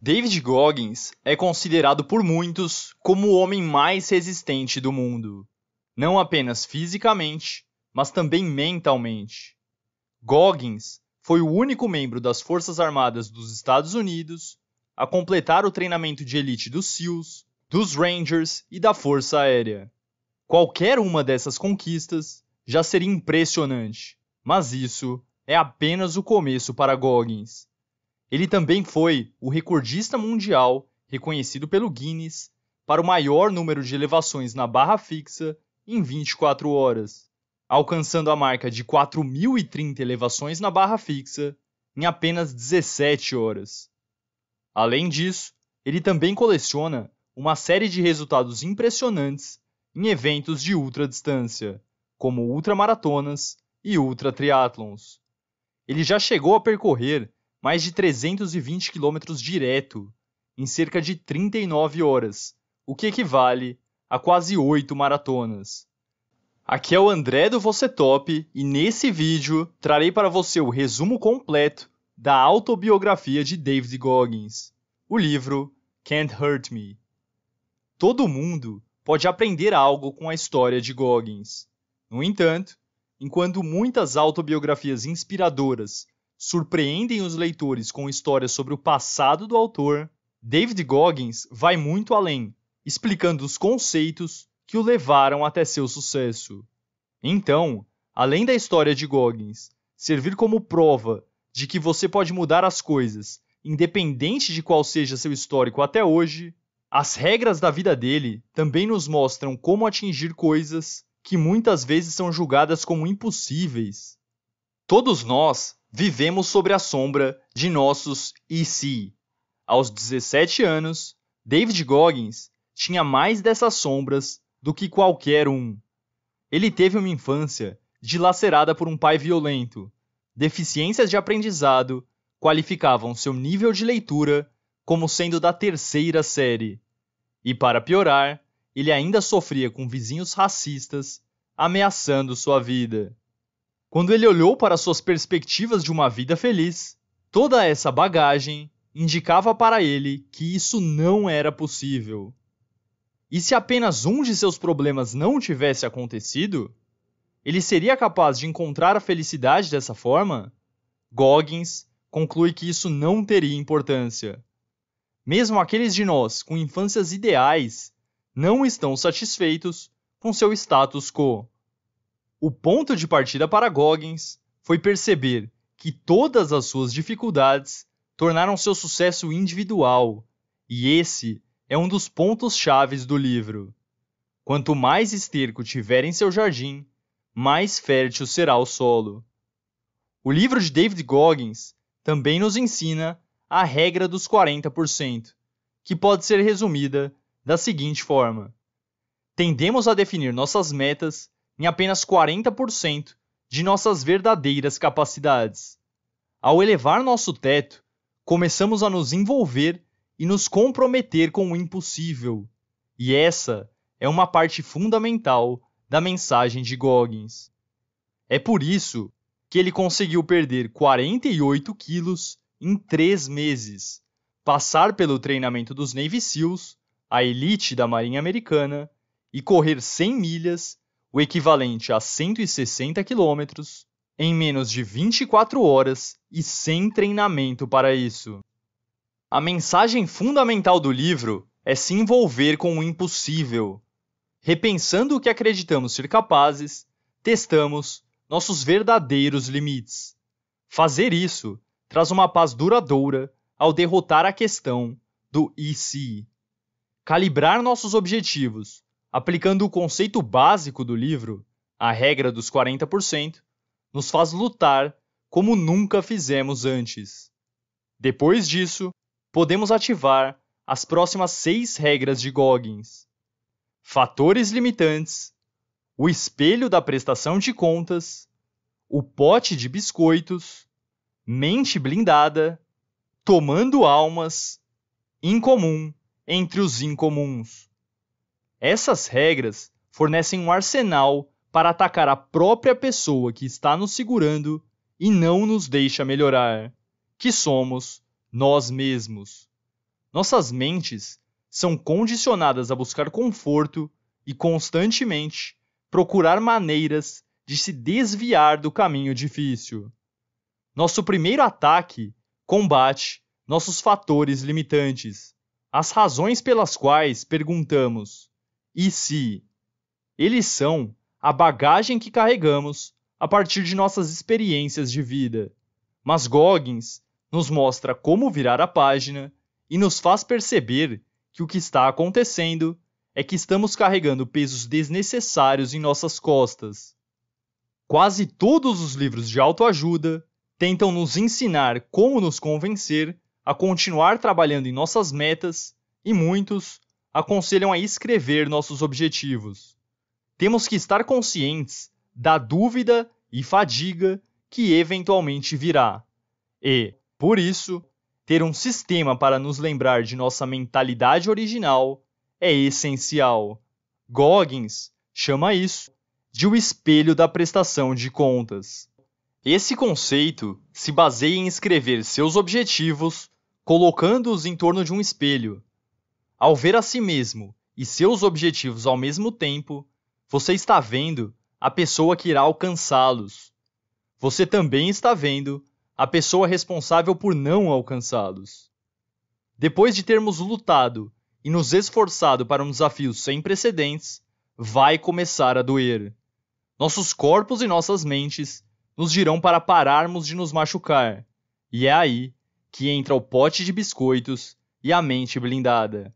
David Goggins é considerado por muitos como o homem mais resistente do mundo, não apenas fisicamente, mas também mentalmente. Goggins foi o único membro das Forças Armadas dos Estados Unidos a completar o treinamento de elite dos SEALs, dos Rangers e da Força Aérea. Qualquer uma dessas conquistas já seria impressionante, mas isso é apenas o começo para Goggins ele também foi o recordista mundial, reconhecido pelo Guinness, para o maior número de elevações na barra fixa em 24 horas, alcançando a marca de 4.030 elevações na barra fixa em apenas 17 horas. Além disso, ele também coleciona uma série de resultados impressionantes em eventos de ultradistância, como ultramaratonas e ultratriatlons. Ele já chegou a percorrer mais de 320 quilômetros direto, em cerca de 39 horas, o que equivale a quase 8 maratonas. Aqui é o André do Você Top e nesse vídeo trarei para você o resumo completo da autobiografia de David Goggins, o livro Can't Hurt Me. Todo mundo pode aprender algo com a história de Goggins. No entanto, enquanto muitas autobiografias inspiradoras surpreendem os leitores com histórias sobre o passado do autor, David Goggins vai muito além, explicando os conceitos que o levaram até seu sucesso. Então, além da história de Goggins servir como prova de que você pode mudar as coisas, independente de qual seja seu histórico até hoje, as regras da vida dele também nos mostram como atingir coisas que muitas vezes são julgadas como impossíveis. Todos nós vivemos sobre a sombra de nossos e se. Aos 17 anos, David Goggins tinha mais dessas sombras do que qualquer um. Ele teve uma infância dilacerada por um pai violento. Deficiências de aprendizado qualificavam seu nível de leitura como sendo da terceira série. E para piorar, ele ainda sofria com vizinhos racistas ameaçando sua vida. Quando ele olhou para suas perspectivas de uma vida feliz, toda essa bagagem indicava para ele que isso não era possível. E se apenas um de seus problemas não tivesse acontecido, ele seria capaz de encontrar a felicidade dessa forma? Goggins conclui que isso não teria importância. Mesmo aqueles de nós com infâncias ideais não estão satisfeitos com seu status quo. O ponto de partida para Goggins foi perceber que todas as suas dificuldades tornaram seu sucesso individual, e esse é um dos pontos chaves do livro. Quanto mais esterco tiver em seu jardim, mais fértil será o solo. O livro de David Goggins também nos ensina a regra dos 40%, que pode ser resumida da seguinte forma: tendemos a definir nossas metas em apenas 40% de nossas verdadeiras capacidades. Ao elevar nosso teto, começamos a nos envolver e nos comprometer com o impossível. E essa é uma parte fundamental da mensagem de Goggins. É por isso que ele conseguiu perder 48 quilos em três meses, passar pelo treinamento dos Navy SEALs, a elite da Marinha Americana, e correr 100 milhas o equivalente a 160 quilômetros, em menos de 24 horas e sem treinamento para isso. A mensagem fundamental do livro é se envolver com o impossível. Repensando o que acreditamos ser capazes, testamos nossos verdadeiros limites. Fazer isso traz uma paz duradoura ao derrotar a questão do e se. Calibrar nossos objetivos aplicando o conceito básico do livro, a regra dos 40%, nos faz lutar como nunca fizemos antes. Depois disso, podemos ativar as próximas seis regras de Goggins: fatores limitantes, o espelho da prestação de contas, o pote de biscoitos, mente blindada, tomando almas, incomum entre os incomuns. Essas regras fornecem um arsenal para atacar a própria pessoa que está nos segurando e não nos deixa melhorar, que somos nós mesmos. Nossas mentes são condicionadas a buscar conforto e constantemente procurar maneiras de se desviar do caminho difícil. Nosso primeiro ataque combate nossos fatores limitantes, as razões pelas quais perguntamos: e se. Eles são a bagagem que carregamos a partir de nossas experiências de vida. Mas Goggins nos mostra como virar a página e nos faz perceber que o que está acontecendo é que estamos carregando pesos desnecessários em nossas costas. Quase todos os livros de autoajuda tentam nos ensinar como nos convencer a continuar trabalhando em nossas metas e muitos aconselham a escrever nossos objetivos. Temos que estar conscientes da dúvida e fadiga que eventualmente virá, e, por isso, ter um sistema para nos lembrar de nossa mentalidade original é essencial. Goggins chama isso de o espelho da prestação de contas. Esse conceito se baseia em escrever seus objetivos colocando-os em torno de um espelho ao ver a si mesmo e seus objetivos ao mesmo tempo, você está vendo a pessoa que irá alcançá-los. Você também está vendo a pessoa responsável por não alcançá-los. Depois de termos lutado e nos esforçado para um desafio sem precedentes, vai começar a doer. Nossos corpos e nossas mentes nos dirão para pararmos de nos machucar, e é aí que entra o pote de biscoitos e a mente blindada.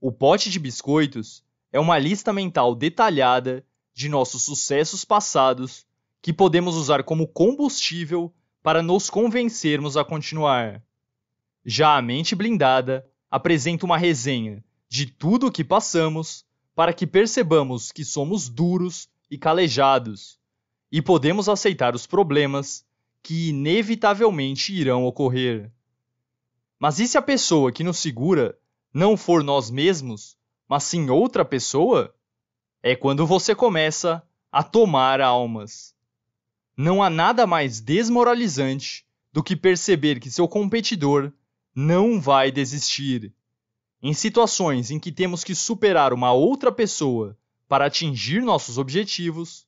O pote de biscoitos é uma lista mental detalhada de nossos sucessos passados que podemos usar como combustível para nos convencermos a continuar. Já a mente blindada apresenta uma resenha de tudo o que passamos para que percebamos que somos duros e calejados e podemos aceitar os problemas que inevitavelmente irão ocorrer. Mas e se a pessoa que nos segura não for nós mesmos, mas sim outra pessoa, é quando você começa a tomar almas. Não há nada mais desmoralizante do que perceber que seu competidor não vai desistir. Em situações em que temos que superar uma outra pessoa para atingir nossos objetivos,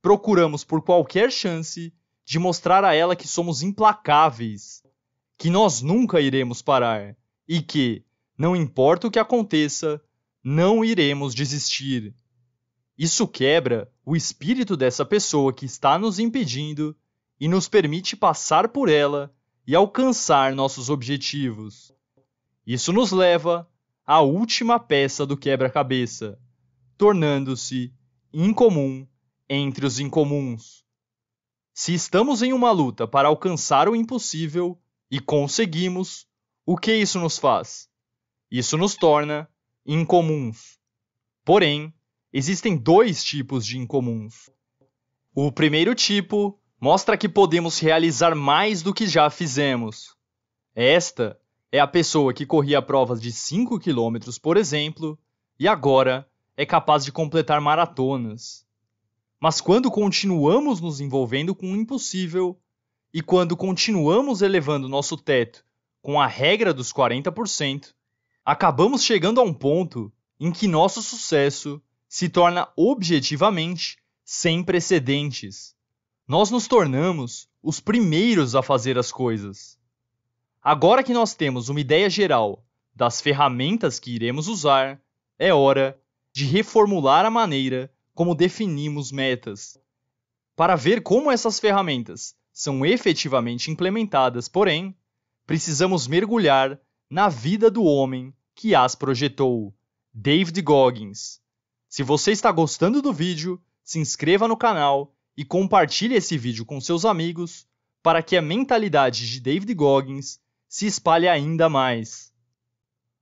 procuramos por qualquer chance de mostrar a ela que somos implacáveis, que nós nunca iremos parar e que, não importa o que aconteça, não iremos desistir. Isso quebra o espírito dessa pessoa que está nos impedindo e nos permite passar por ela e alcançar nossos objetivos. Isso nos leva à última peça do quebra-cabeça, tornando-se incomum entre os incomuns. Se estamos em uma luta para alcançar o impossível e conseguimos, o que isso nos faz? Isso nos torna incomuns. Porém, existem dois tipos de incomuns. O primeiro tipo mostra que podemos realizar mais do que já fizemos. Esta é a pessoa que corria provas de 5 km, por exemplo, e agora é capaz de completar maratonas. Mas quando continuamos nos envolvendo com o impossível e quando continuamos elevando nosso teto com a regra dos 40%, acabamos chegando a um ponto em que nosso sucesso se torna objetivamente sem precedentes. Nós nos tornamos os primeiros a fazer as coisas. Agora que nós temos uma ideia geral das ferramentas que iremos usar, é hora de reformular a maneira como definimos metas. Para ver como essas ferramentas são efetivamente implementadas, porém, precisamos mergulhar na vida do homem que as projetou, David Goggins. Se você está gostando do vídeo, se inscreva no canal e compartilhe esse vídeo com seus amigos para que a mentalidade de David Goggins se espalhe ainda mais.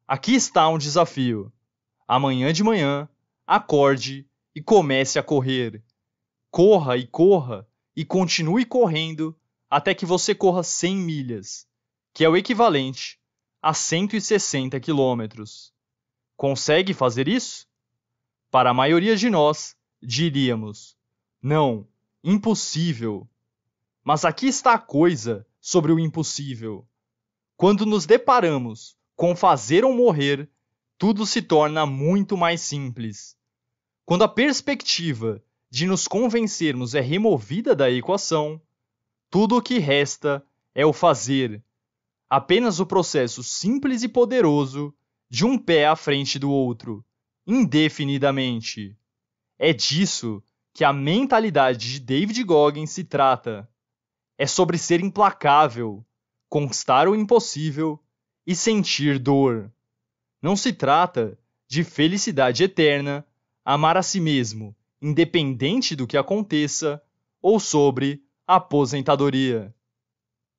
Aqui está um desafio. Amanhã de manhã, acorde e comece a correr. Corra e corra e continue correndo até que você corra 100 milhas, que é o equivalente a 160 quilômetros. Consegue fazer isso? Para a maioria de nós, diríamos: não, impossível. Mas aqui está a coisa sobre o impossível. Quando nos deparamos com fazer ou morrer, tudo se torna muito mais simples. Quando a perspectiva de nos convencermos é removida da equação, tudo o que resta é o fazer apenas o processo simples e poderoso de um pé à frente do outro, indefinidamente. É disso que a mentalidade de David Goggins se trata. É sobre ser implacável, constar o impossível e sentir dor. Não se trata de felicidade eterna, amar a si mesmo, independente do que aconteça, ou sobre aposentadoria.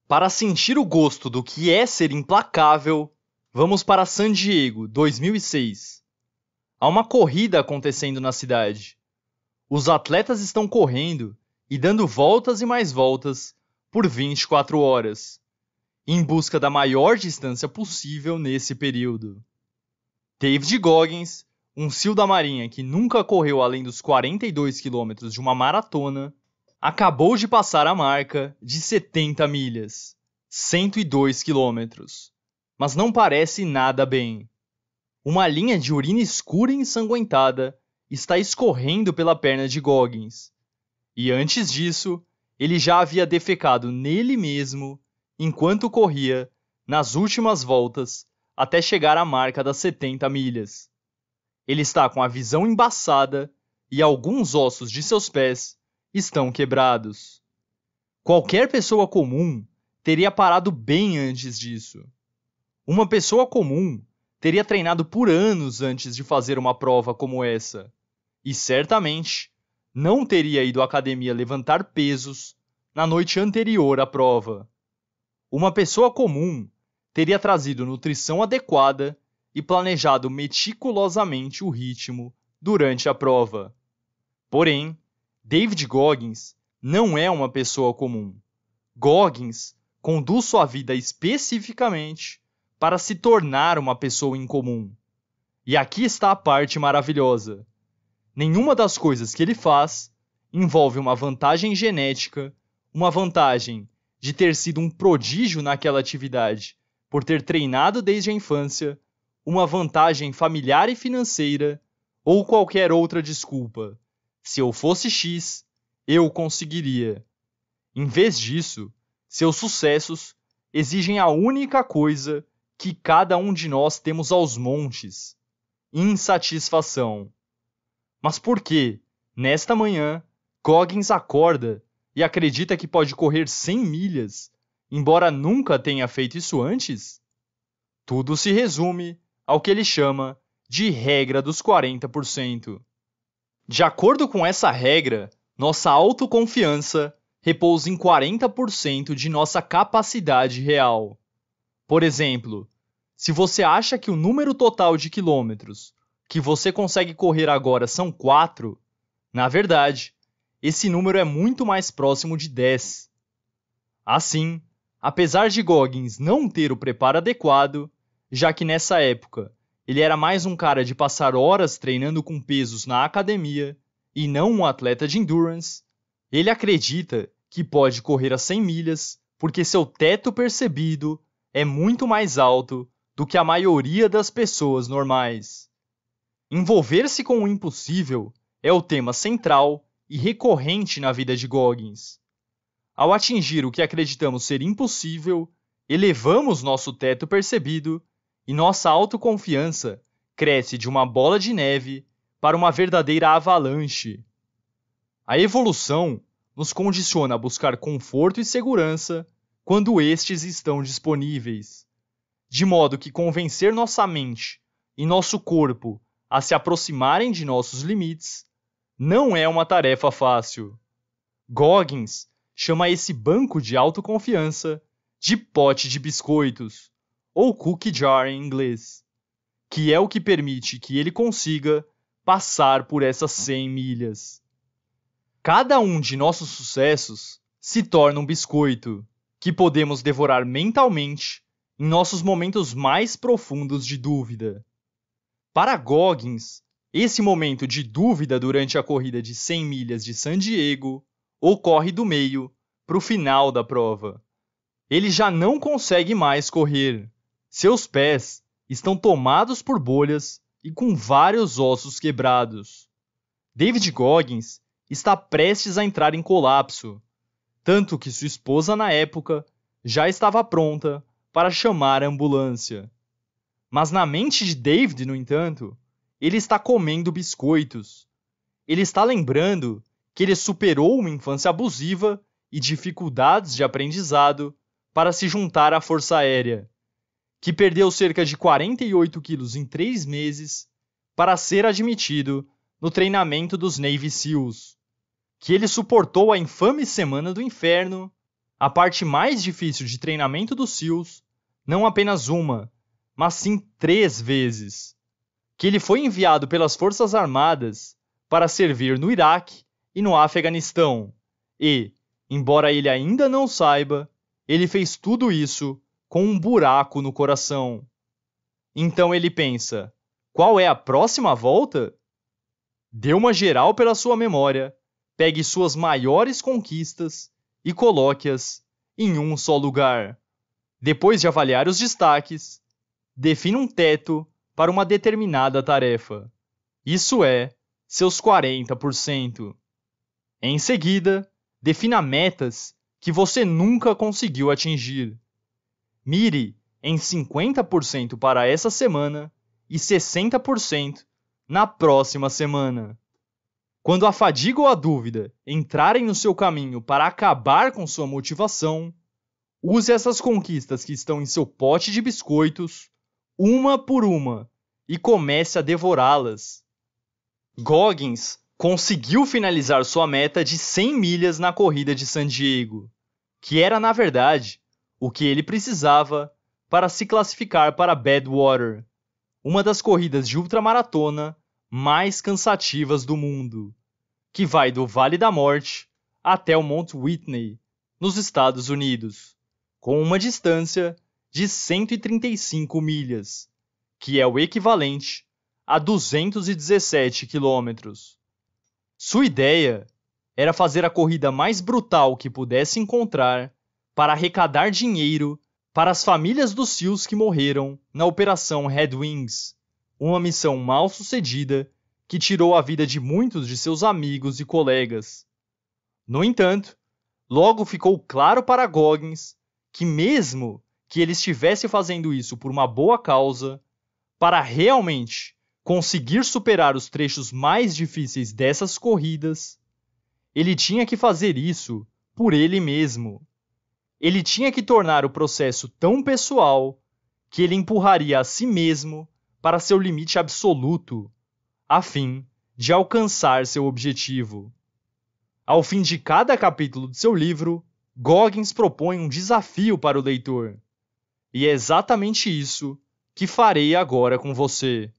Para sentir o gosto do que é ser implacável, vamos para San Diego, 2006. Há uma corrida acontecendo na cidade. Os atletas estão correndo e dando voltas e mais voltas por 24 horas, em busca da maior distância possível nesse período. David Goggins, um SEAL da Marinha que nunca correu além dos 42 quilômetros de uma maratona, acabou de passar a marca de 70 milhas, 102 quilômetros, mas não parece nada bem. Uma linha de urina escura e ensanguentada está escorrendo pela perna de Goggins. E antes disso, ele já havia defecado nele mesmo enquanto corria nas últimas voltas até chegar à marca das 70 milhas. Ele está com a visão embaçada e alguns ossos de seus pés estão quebrados. Qualquer pessoa comum teria parado bem antes disso. Uma pessoa comum teria treinado por anos antes de fazer uma prova como essa, e certamente não teria ido à academia levantar pesos na noite anterior à prova. Uma pessoa comum teria trazido nutrição adequada e planejado meticulosamente o ritmo durante a prova. Porém, David Goggins não é uma pessoa comum. Goggins conduz sua vida especificamente para se tornar uma pessoa incomum. E aqui está a parte maravilhosa. Nenhuma das coisas que ele faz envolve uma vantagem genética, uma vantagem de ter sido um prodígio naquela atividade por ter treinado desde a infância, uma vantagem familiar e financeira ou qualquer outra desculpa. Se eu fosse X, eu conseguiria. Em vez disso, seus sucessos exigem a única coisa que cada um de nós temos aos montes: insatisfação. Mas por que, nesta manhã, Goggins acorda e acredita que pode correr 100 milhas, embora nunca tenha feito isso antes? Tudo se resume ao que ele chama de regra dos 40%. De acordo com essa regra, nossa autoconfiança repousa em 40% de nossa capacidade real. Por exemplo, se você acha que o número total de quilômetros que você consegue correr agora são 4, na verdade, esse número é muito mais próximo de 10. Assim, apesar de Goggins não ter o preparo adequado, já que nessa época ele era mais um cara de passar horas treinando com pesos na academia e não um atleta de endurance. Ele acredita que pode correr a 100 milhas porque seu teto percebido é muito mais alto do que a maioria das pessoas normais. Envolver-se com o impossível é o tema central e recorrente na vida de Goggins. Ao atingir o que acreditamos ser impossível, elevamos nosso teto percebido e nossa autoconfiança cresce de uma bola de neve para uma verdadeira avalanche. A evolução nos condiciona a buscar conforto e segurança quando estes estão disponíveis, de modo que convencer nossa mente e nosso corpo a se aproximarem de nossos limites não é uma tarefa fácil. Goggins chama esse banco de autoconfiança de pote de biscoitos ou cookie jar em inglês, que é o que permite que ele consiga passar por essas 100 milhas. Cada um de nossos sucessos se torna um biscoito que podemos devorar mentalmente em nossos momentos mais profundos de dúvida. Para Goggins, esse momento de dúvida durante a corrida de 100 milhas de San Diego ocorre do meio para o final da prova. Ele já não consegue mais correr, seus pés estão tomados por bolhas e com vários ossos quebrados. David Goggins está prestes a entrar em colapso, tanto que sua esposa na época já estava pronta para chamar a ambulância. Mas na mente de David, no entanto, ele está comendo biscoitos. Ele está lembrando que ele superou uma infância abusiva e dificuldades de aprendizado para se juntar à Força Aérea que perdeu cerca de 48 quilos em três meses para ser admitido no treinamento dos Navy SEALs, que ele suportou a infame Semana do Inferno, a parte mais difícil de treinamento dos SEALs, não apenas uma, mas sim três vezes, que ele foi enviado pelas Forças Armadas para servir no Iraque e no Afeganistão, e, embora ele ainda não saiba, ele fez tudo isso com um buraco no coração. Então ele pensa: qual é a próxima volta? Dê uma geral pela sua memória, pegue suas maiores conquistas e coloque-as em um só lugar. Depois de avaliar os destaques, defina um teto para uma determinada tarefa. Isso é seus 40%. Em seguida, defina metas que você nunca conseguiu atingir mire em 50% para essa semana e 60% na próxima semana. Quando a fadiga ou a dúvida entrarem no seu caminho para acabar com sua motivação, use essas conquistas que estão em seu pote de biscoitos, uma por uma, e comece a devorá-las. Goggins conseguiu finalizar sua meta de 100 milhas na corrida de San Diego, que era, na verdade, o que ele precisava para se classificar para Badwater, uma das corridas de ultramaratona mais cansativas do mundo, que vai do Vale da Morte até o Mount Whitney, nos Estados Unidos, com uma distância de 135 milhas, que é o equivalente a 217 quilômetros. Sua ideia era fazer a corrida mais brutal que pudesse encontrar para arrecadar dinheiro para as famílias dos SEALs que morreram na Operação Red Wings, uma missão mal sucedida que tirou a vida de muitos de seus amigos e colegas. No entanto, logo ficou claro para Goggins que, mesmo que ele estivesse fazendo isso por uma boa causa, para realmente conseguir superar os trechos mais difíceis dessas corridas, ele tinha que fazer isso por ele mesmo ele tinha que tornar o processo tão pessoal que ele empurraria a si mesmo para seu limite absoluto, a fim de alcançar seu objetivo. Ao fim de cada capítulo de seu livro, Goggins propõe um desafio para o leitor. E é exatamente isso que farei agora com você.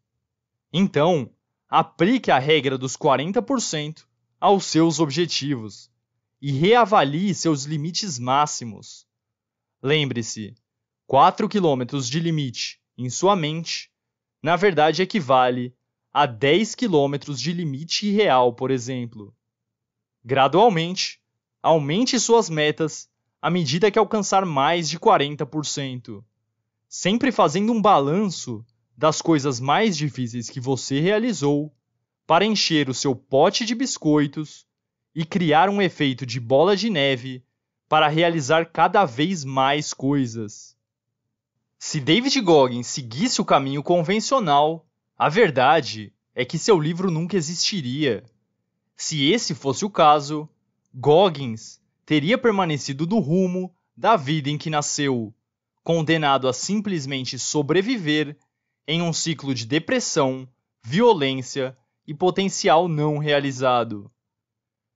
Então, aplique a regra dos 40% aos seus objetivos e reavalie seus limites máximos. Lembre-se, 4 km de limite em sua mente, na verdade equivale a 10 km de limite real, por exemplo. Gradualmente, aumente suas metas à medida que alcançar mais de 40%, sempre fazendo um balanço das coisas mais difíceis que você realizou para encher o seu pote de biscoitos e criar um efeito de bola de neve para realizar cada vez mais coisas. Se David Goggins seguisse o caminho convencional, a verdade é que seu livro nunca existiria. Se esse fosse o caso, Goggins teria permanecido no rumo da vida em que nasceu, condenado a simplesmente sobreviver em um ciclo de depressão, violência e potencial não realizado.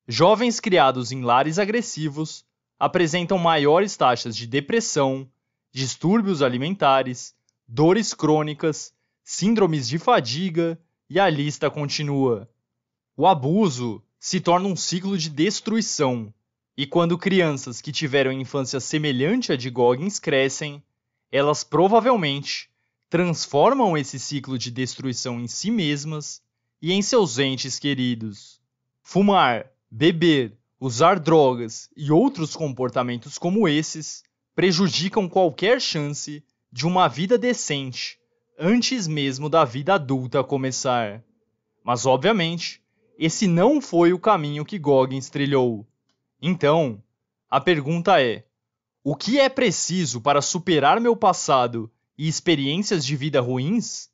Jovens criados em lares agressivos apresentam maiores taxas de depressão, distúrbios alimentares, dores crônicas, síndromes de fadiga e a lista continua. O abuso se torna um ciclo de destruição, e quando crianças que tiveram infância semelhante à de Goggins crescem, elas provavelmente transformam esse ciclo de destruição em si mesmas e em seus entes queridos. Fumar, beber, usar drogas e outros comportamentos como esses prejudicam qualquer chance de uma vida decente antes mesmo da vida adulta começar. Mas, obviamente, esse não foi o caminho que Goggins trilhou. Então, a pergunta é: o que é preciso para superar meu passado e experiências de vida ruins?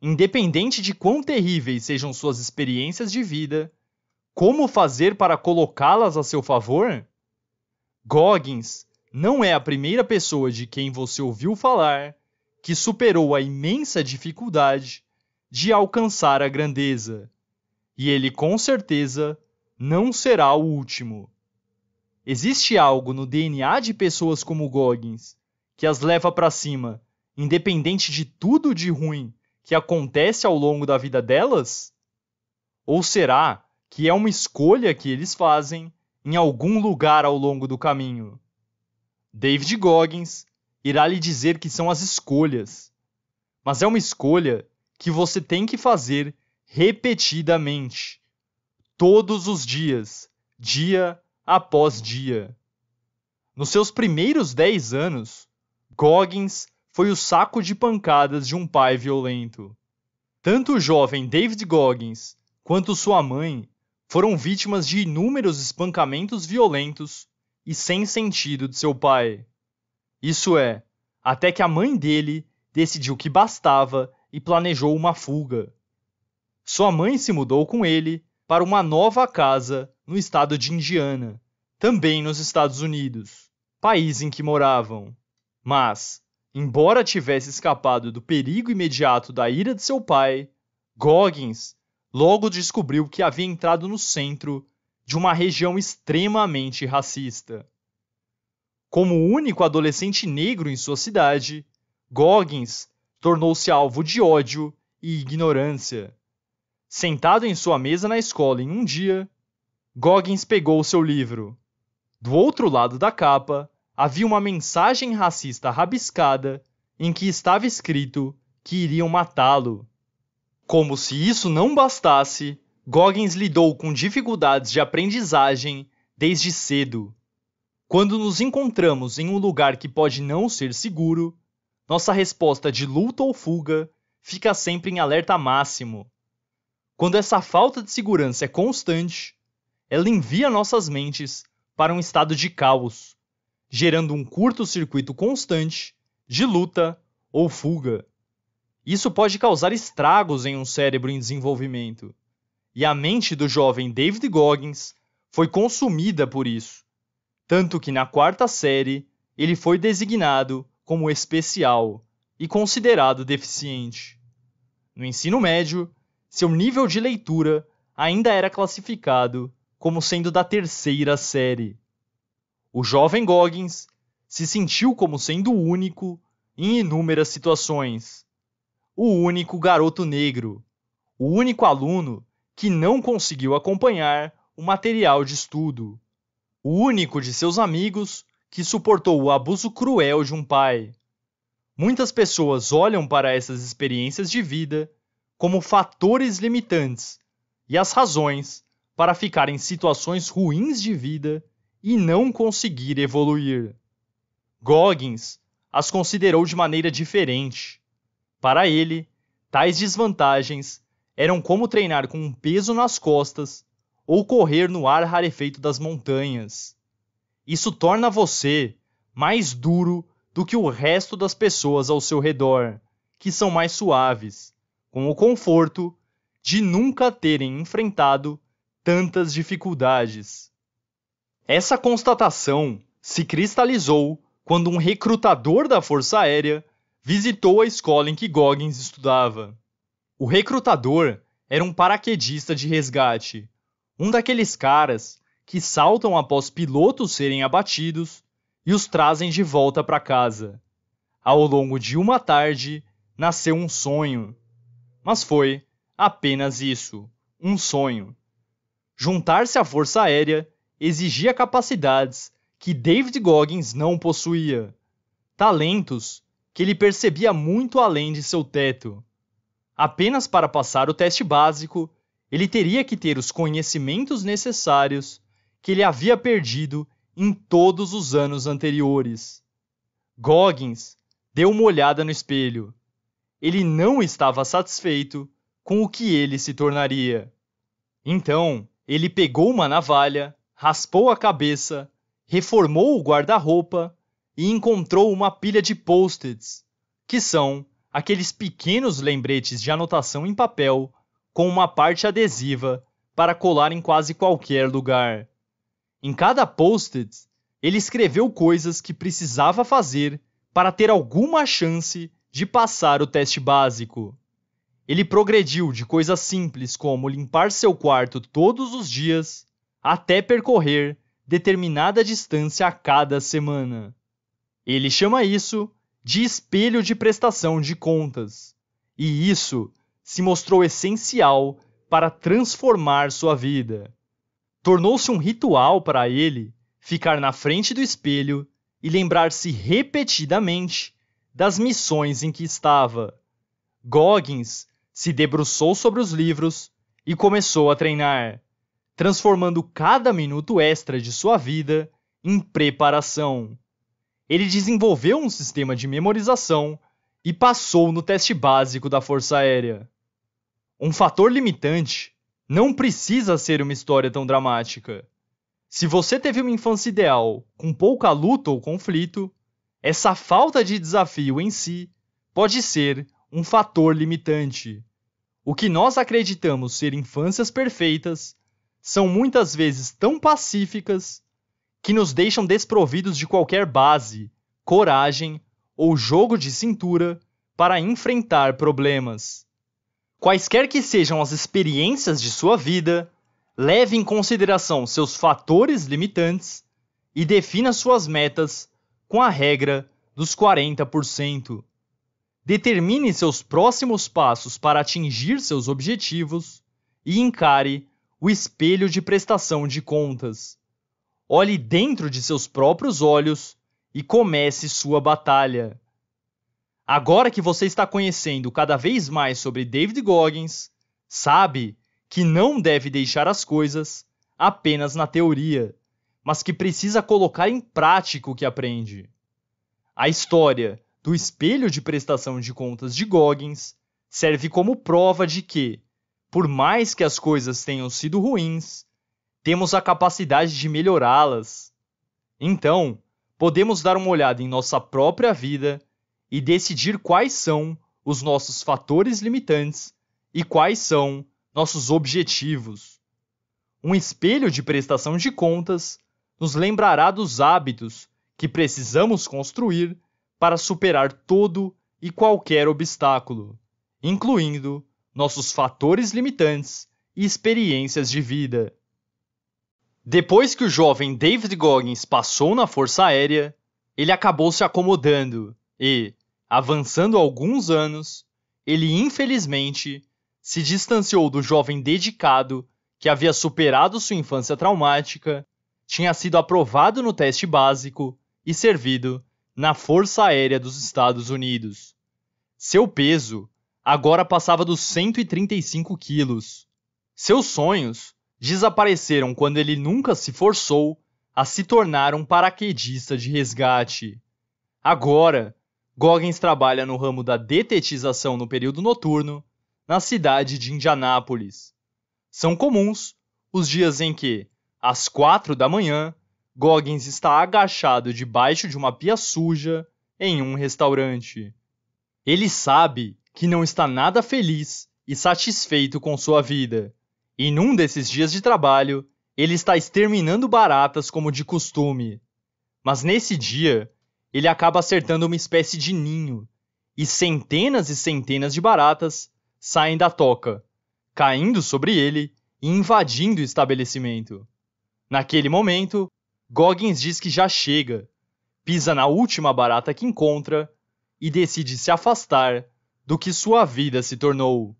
Independente de quão terríveis sejam suas experiências de vida, como fazer para colocá-las a seu favor? Goggins não é a primeira pessoa de quem você ouviu falar que superou a imensa dificuldade de alcançar a grandeza, e ele com certeza não será o último. Existe algo no DNA de pessoas como Goggins que as leva para cima, independente de tudo de ruim que acontece ao longo da vida delas? Ou será que é uma escolha que eles fazem em algum lugar ao longo do caminho. David Goggins irá lhe dizer que são as escolhas, mas é uma escolha que você tem que fazer repetidamente, todos os dias, dia após dia. Nos seus primeiros 10 anos, Goggins foi o saco de pancadas de um pai violento. Tanto o jovem David Goggins quanto sua mãe foram vítimas de inúmeros espancamentos violentos e sem sentido de seu pai. Isso é, até que a mãe dele decidiu que bastava e planejou uma fuga. Sua mãe se mudou com ele para uma nova casa no estado de Indiana, também nos Estados Unidos, país em que moravam. Mas, embora tivesse escapado do perigo imediato da ira de seu pai, Goggins logo descobriu que havia entrado no centro de uma região extremamente racista. Como o único adolescente negro em sua cidade, Goggins tornou-se alvo de ódio e ignorância. Sentado em sua mesa na escola em um dia, Goggins pegou seu livro. Do outro lado da capa, havia uma mensagem racista rabiscada em que estava escrito que iriam matá-lo. Como se isso não bastasse, Goggins lidou com dificuldades de aprendizagem desde cedo. Quando nos encontramos em um lugar que pode não ser seguro, nossa resposta de luta ou fuga fica sempre em alerta máximo. Quando essa falta de segurança é constante, ela envia nossas mentes para um estado de caos, gerando um curto-circuito constante de luta ou fuga. Isso pode causar estragos em um cérebro em desenvolvimento. E a mente do jovem David Goggins foi consumida por isso. Tanto que na quarta série ele foi designado como especial e considerado deficiente. No ensino médio, seu nível de leitura ainda era classificado como sendo da terceira série. O jovem Goggins se sentiu como sendo único em inúmeras situações o único garoto negro, o único aluno que não conseguiu acompanhar o material de estudo, o único de seus amigos que suportou o abuso cruel de um pai. Muitas pessoas olham para essas experiências de vida como fatores limitantes e as razões para ficar em situações ruins de vida e não conseguir evoluir. Goggins as considerou de maneira diferente. Para ele, tais desvantagens eram como treinar com um peso nas costas ou correr no ar rarefeito das montanhas. Isso torna você mais duro do que o resto das pessoas ao seu redor, que são mais suaves, com o conforto de nunca terem enfrentado tantas dificuldades. Essa constatação se cristalizou quando um recrutador da Força Aérea visitou a escola em que Goggins estudava. O recrutador era um paraquedista de resgate, um daqueles caras que saltam após pilotos serem abatidos e os trazem de volta para casa. Ao longo de uma tarde, nasceu um sonho. Mas foi apenas isso, um sonho. Juntar-se à Força Aérea exigia capacidades que David Goggins não possuía, talentos que ele percebia muito além de seu teto. Apenas para passar o teste básico, ele teria que ter os conhecimentos necessários que ele havia perdido em todos os anos anteriores. Goggins deu uma olhada no espelho. Ele não estava satisfeito com o que ele se tornaria. Então, ele pegou uma navalha, raspou a cabeça, reformou o guarda-roupa e encontrou uma pilha de post-its, que são aqueles pequenos lembretes de anotação em papel com uma parte adesiva para colar em quase qualquer lugar. Em cada post-it, ele escreveu coisas que precisava fazer para ter alguma chance de passar o teste básico. Ele progrediu de coisas simples como limpar seu quarto todos os dias até percorrer determinada distância a cada semana. Ele chama isso de espelho de prestação de contas, e isso se mostrou essencial para transformar sua vida. Tornou-se um ritual para ele ficar na frente do espelho e lembrar-se repetidamente das missões em que estava. Goggins se debruçou sobre os livros e começou a treinar, transformando cada minuto extra de sua vida em preparação ele desenvolveu um sistema de memorização e passou no teste básico da Força Aérea. Um fator limitante não precisa ser uma história tão dramática. Se você teve uma infância ideal, com pouca luta ou conflito, essa falta de desafio em si pode ser um fator limitante. O que nós acreditamos ser infâncias perfeitas são muitas vezes tão pacíficas que nos deixam desprovidos de qualquer base, coragem ou jogo de cintura para enfrentar problemas. Quaisquer que sejam as experiências de sua vida, leve em consideração seus fatores limitantes e defina suas metas com a regra dos 40%. Determine seus próximos passos para atingir seus objetivos e encare o espelho de prestação de contas olhe dentro de seus próprios olhos e comece sua batalha. Agora que você está conhecendo cada vez mais sobre David Goggins, sabe que não deve deixar as coisas apenas na teoria, mas que precisa colocar em prática o que aprende. A história do espelho de prestação de contas de Goggins serve como prova de que, por mais que as coisas tenham sido ruins, temos a capacidade de melhorá-las. Então, podemos dar uma olhada em nossa própria vida e decidir quais são os nossos fatores limitantes e quais são nossos objetivos. Um espelho de prestação de contas nos lembrará dos hábitos que precisamos construir para superar todo e qualquer obstáculo, incluindo nossos fatores limitantes e experiências de vida. Depois que o jovem David Goggins passou na Força Aérea, ele acabou se acomodando e, avançando alguns anos, ele infelizmente se distanciou do jovem dedicado que havia superado sua infância traumática, tinha sido aprovado no teste básico e servido na Força Aérea dos Estados Unidos. Seu peso agora passava dos 135 quilos. Seus sonhos desapareceram quando ele nunca se forçou a se tornar um paraquedista de resgate. Agora, Goggins trabalha no ramo da detetização no período noturno, na cidade de Indianápolis. São comuns os dias em que, às quatro da manhã, Goggins está agachado debaixo de uma pia suja em um restaurante. Ele sabe que não está nada feliz e satisfeito com sua vida, e num desses dias de trabalho, ele está exterminando baratas como de costume. Mas nesse dia, ele acaba acertando uma espécie de ninho, e centenas e centenas de baratas saem da toca, caindo sobre ele e invadindo o estabelecimento. Naquele momento, Goggins diz que já chega, pisa na última barata que encontra e decide se afastar do que sua vida se tornou.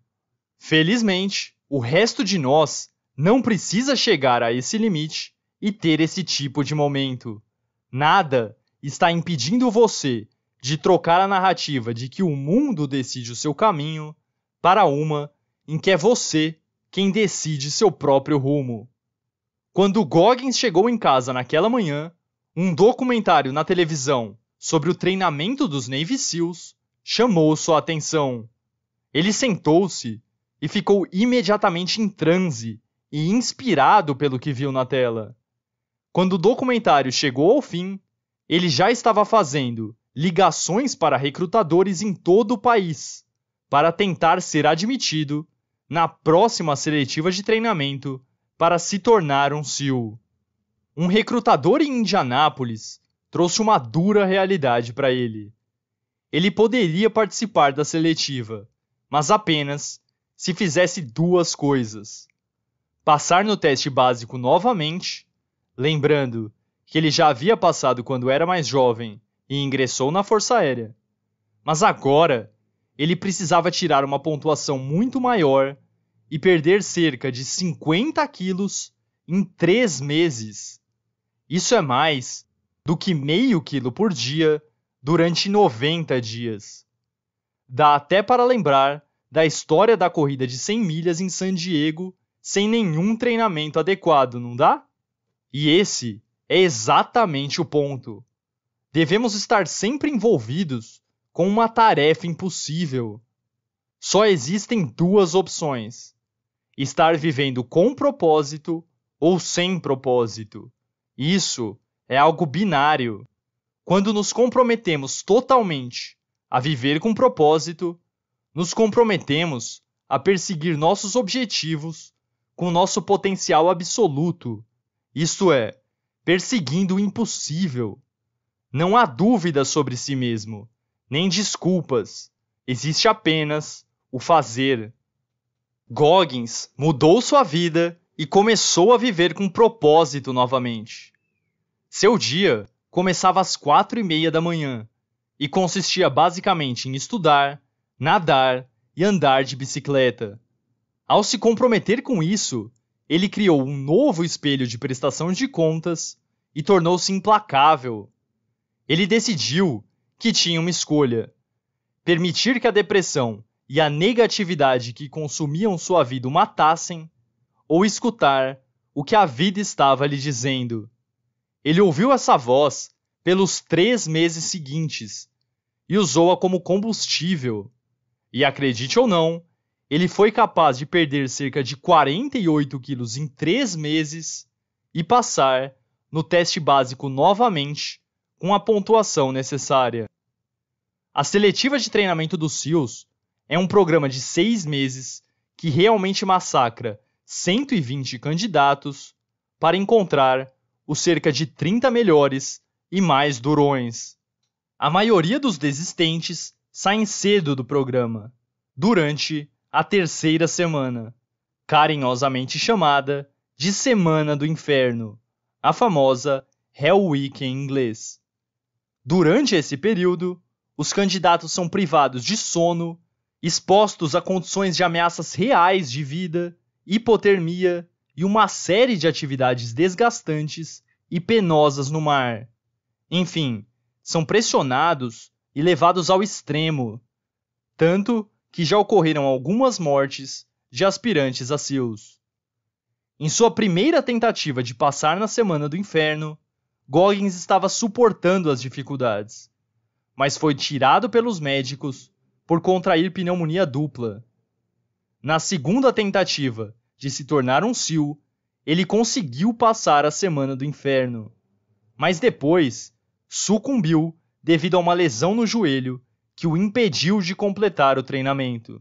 Felizmente, o resto de nós não precisa chegar a esse limite e ter esse tipo de momento. Nada está impedindo você de trocar a narrativa de que o mundo decide o seu caminho para uma em que é você quem decide seu próprio rumo. Quando Goggins chegou em casa naquela manhã, um documentário na televisão sobre o treinamento dos Navy SEALs chamou sua atenção. Ele sentou-se e ficou imediatamente em transe e inspirado pelo que viu na tela. Quando o documentário chegou ao fim, ele já estava fazendo ligações para recrutadores em todo o país para tentar ser admitido na próxima seletiva de treinamento para se tornar um SEAL. Um recrutador em Indianápolis trouxe uma dura realidade para ele. Ele poderia participar da seletiva, mas apenas se fizesse duas coisas: passar no teste básico novamente, lembrando que ele já havia passado quando era mais jovem e ingressou na Força Aérea. Mas agora, ele precisava tirar uma pontuação muito maior e perder cerca de 50 quilos em três meses. Isso é mais do que meio quilo por dia durante 90 dias. Dá até para lembrar da história da corrida de 100 milhas em San Diego sem nenhum treinamento adequado, não dá? E esse é exatamente o ponto. Devemos estar sempre envolvidos com uma tarefa impossível. Só existem duas opções: estar vivendo com propósito ou sem propósito. Isso é algo binário. Quando nos comprometemos totalmente a viver com propósito, nos comprometemos a perseguir nossos objetivos com nosso potencial absoluto, isto é, perseguindo o impossível. Não há dúvida sobre si mesmo, nem desculpas, existe apenas o fazer. Goggins mudou sua vida e começou a viver com propósito novamente. Seu dia começava às quatro e meia da manhã e consistia basicamente em estudar, nadar e andar de bicicleta. Ao se comprometer com isso, ele criou um novo espelho de prestação de contas e tornou-se implacável. Ele decidiu que tinha uma escolha: permitir que a depressão e a negatividade que consumiam sua vida o matassem, ou escutar o que a vida estava lhe dizendo. Ele ouviu essa voz pelos três meses seguintes e usou-a como combustível e acredite ou não, ele foi capaz de perder cerca de 48 quilos em 3 meses e passar no teste básico novamente com a pontuação necessária. A seletiva de treinamento dos SEALs é um programa de seis meses que realmente massacra 120 candidatos para encontrar os cerca de 30 melhores e mais durões. A maioria dos desistentes saem cedo do programa, durante a terceira semana, carinhosamente chamada de Semana do Inferno, a famosa Hell Week em inglês. Durante esse período, os candidatos são privados de sono, expostos a condições de ameaças reais de vida, hipotermia e uma série de atividades desgastantes e penosas no mar. Enfim, são pressionados e levados ao extremo, tanto que já ocorreram algumas mortes de aspirantes a Seus. Em sua primeira tentativa de passar na Semana do Inferno, Goggins estava suportando as dificuldades, mas foi tirado pelos médicos por contrair pneumonia dupla. Na segunda tentativa de se tornar um Seal, ele conseguiu passar a Semana do Inferno, mas depois sucumbiu devido a uma lesão no joelho que o impediu de completar o treinamento.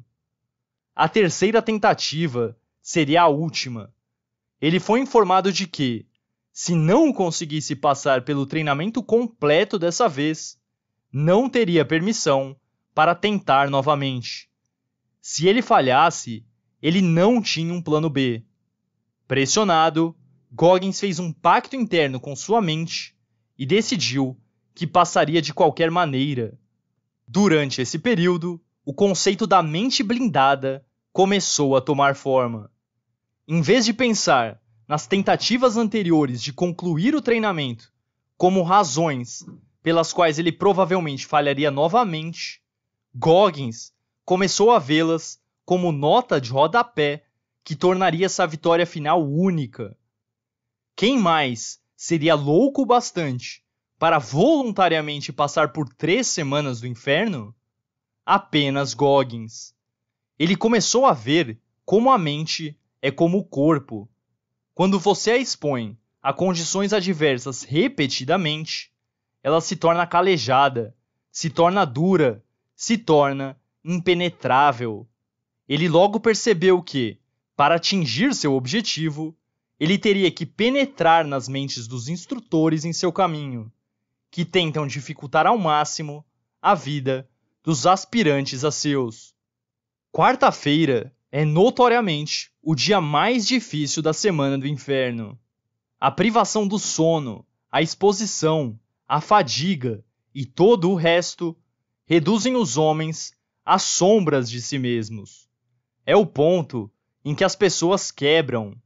A terceira tentativa seria a última. Ele foi informado de que, se não conseguisse passar pelo treinamento completo dessa vez, não teria permissão para tentar novamente. Se ele falhasse, ele não tinha um plano B. Pressionado, Goggins fez um pacto interno com sua mente e decidiu que passaria de qualquer maneira. Durante esse período, o conceito da mente blindada começou a tomar forma. Em vez de pensar nas tentativas anteriores de concluir o treinamento como razões pelas quais ele provavelmente falharia novamente, Goggins começou a vê-las como nota de rodapé que tornaria essa vitória final única. Quem mais seria louco bastante para voluntariamente passar por três semanas do inferno? Apenas Goggins. Ele começou a ver como a mente é como o corpo. Quando você a expõe a condições adversas repetidamente, ela se torna calejada, se torna dura, se torna impenetrável. Ele logo percebeu que, para atingir seu objetivo, ele teria que penetrar nas mentes dos instrutores em seu caminho, que tentam dificultar ao máximo a vida dos aspirantes a seus. Quarta-feira é notoriamente o dia mais difícil da semana do inferno. A privação do sono, a exposição, a fadiga e todo o resto reduzem os homens às sombras de si mesmos. É o ponto em que as pessoas quebram.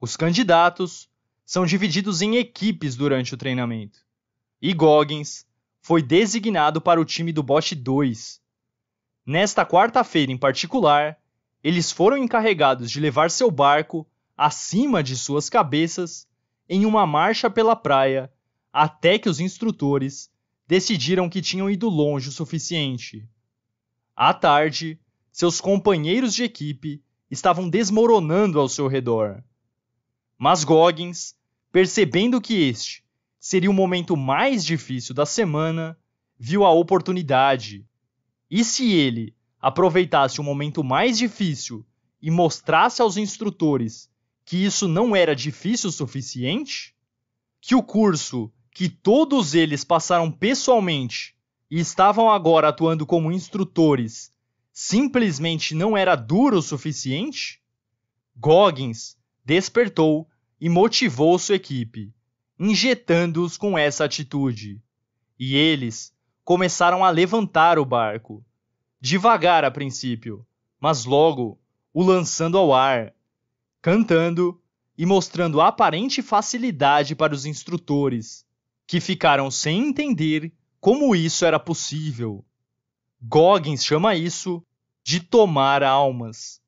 Os candidatos são divididos em equipes durante o treinamento e Goggins, foi designado para o time do bote 2. Nesta quarta-feira em particular, eles foram encarregados de levar seu barco acima de suas cabeças em uma marcha pela praia até que os instrutores decidiram que tinham ido longe o suficiente. À tarde, seus companheiros de equipe estavam desmoronando ao seu redor. Mas Goggins, percebendo que este seria o momento mais difícil da semana, viu a oportunidade. E se ele aproveitasse o momento mais difícil e mostrasse aos instrutores que isso não era difícil o suficiente? Que o curso que todos eles passaram pessoalmente e estavam agora atuando como instrutores simplesmente não era duro o suficiente? Goggins despertou e motivou sua equipe injetando-os com essa atitude. E eles começaram a levantar o barco, devagar a princípio, mas logo o lançando ao ar, cantando e mostrando aparente facilidade para os instrutores, que ficaram sem entender como isso era possível. Goggins chama isso de tomar almas.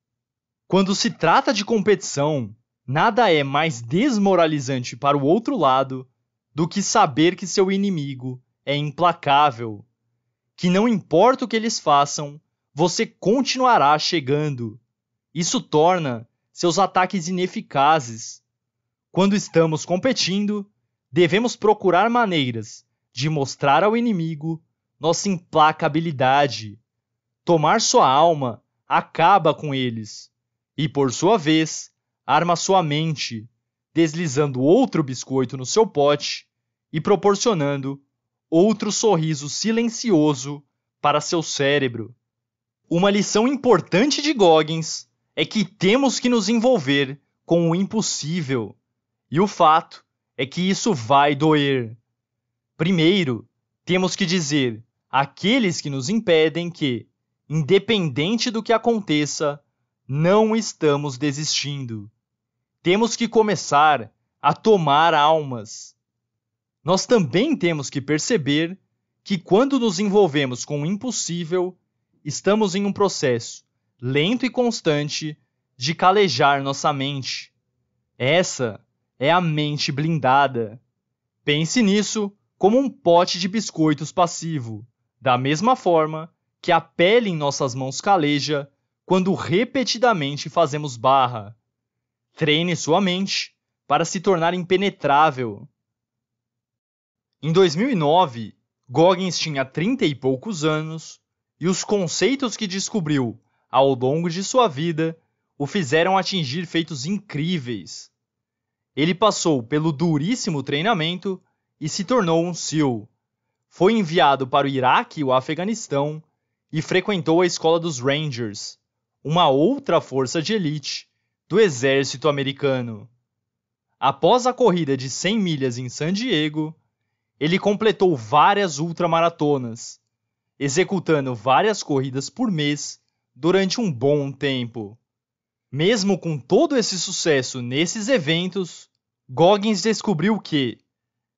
Quando se trata de competição, Nada é mais desmoralizante para o outro lado do que saber que seu inimigo é implacável, que não importa o que eles façam, você continuará chegando. Isso torna seus ataques ineficazes. Quando estamos competindo, devemos procurar maneiras de mostrar ao inimigo nossa implacabilidade. Tomar sua alma acaba com eles, e por sua vez, arma sua mente, deslizando outro biscoito no seu pote e proporcionando outro sorriso silencioso para seu cérebro. Uma lição importante de Goggins é que temos que nos envolver com o impossível, e o fato é que isso vai doer. Primeiro, temos que dizer àqueles que nos impedem que, independente do que aconteça, não estamos desistindo. Temos que começar a tomar almas. Nós também temos que perceber que quando nos envolvemos com o impossível, estamos em um processo lento e constante de calejar nossa mente. Essa é a mente blindada. Pense nisso como um pote de biscoitos passivo, da mesma forma que a pele em nossas mãos caleja quando repetidamente fazemos barra. Treine sua mente para se tornar impenetrável. Em 2009, Goggins tinha trinta e poucos anos e os conceitos que descobriu ao longo de sua vida o fizeram atingir feitos incríveis. Ele passou pelo duríssimo treinamento e se tornou um SEAL. Foi enviado para o Iraque e o Afeganistão e frequentou a escola dos Rangers, uma outra força de elite do exército americano. Após a corrida de 100 milhas em San Diego, ele completou várias ultramaratonas, executando várias corridas por mês durante um bom tempo. Mesmo com todo esse sucesso nesses eventos, Goggins descobriu que,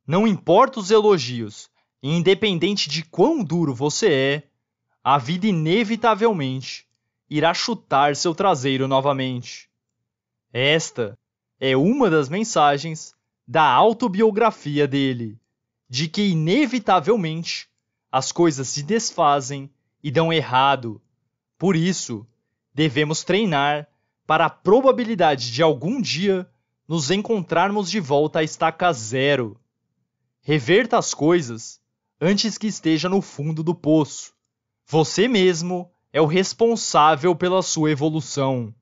não importa os elogios, independente de quão duro você é, a vida inevitavelmente irá chutar seu traseiro novamente. Esta é uma das mensagens da autobiografia dele, de que inevitavelmente as coisas se desfazem e dão errado. Por isso, devemos treinar para a probabilidade de algum dia nos encontrarmos de volta à estaca zero. Reverta as coisas antes que esteja no fundo do poço. Você mesmo é o responsável pela sua evolução.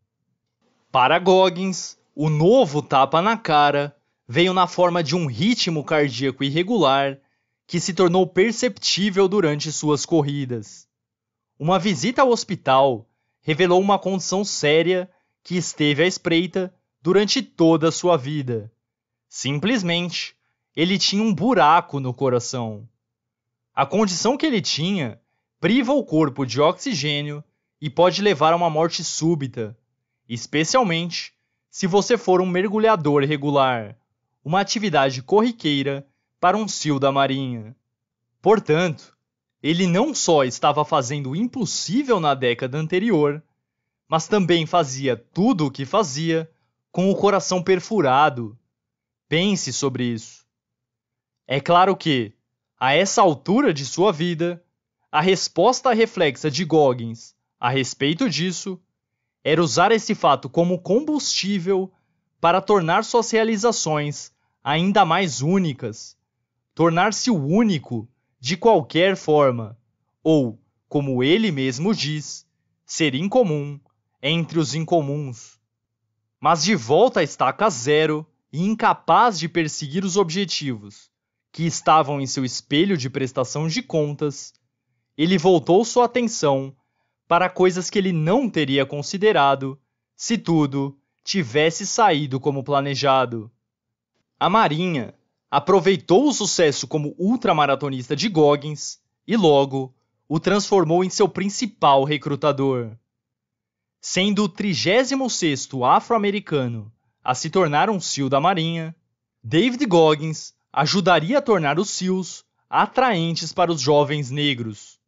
Para Goggins, o novo tapa na cara veio na forma de um ritmo cardíaco irregular que se tornou perceptível durante suas corridas. Uma visita ao hospital revelou uma condição séria que esteve à espreita durante toda a sua vida. Simplesmente, ele tinha um buraco no coração. A condição que ele tinha priva o corpo de oxigênio e pode levar a uma morte súbita especialmente se você for um mergulhador regular, uma atividade corriqueira para um SEAL da Marinha. Portanto, ele não só estava fazendo o impossível na década anterior, mas também fazia tudo o que fazia com o coração perfurado. Pense sobre isso. É claro que, a essa altura de sua vida, a resposta reflexa de Goggins a respeito disso era usar esse fato como combustível para tornar suas realizações ainda mais únicas, tornar-se o único de qualquer forma, ou, como ele mesmo diz, ser incomum entre os incomuns. Mas de volta à estaca zero e incapaz de perseguir os objetivos que estavam em seu espelho de prestação de contas, ele voltou sua atenção para coisas que ele não teria considerado se tudo tivesse saído como planejado. A Marinha aproveitou o sucesso como ultramaratonista de Goggins e logo o transformou em seu principal recrutador. Sendo o 36º afro-americano a se tornar um SEAL da Marinha, David Goggins ajudaria a tornar os SEALs atraentes para os jovens negros.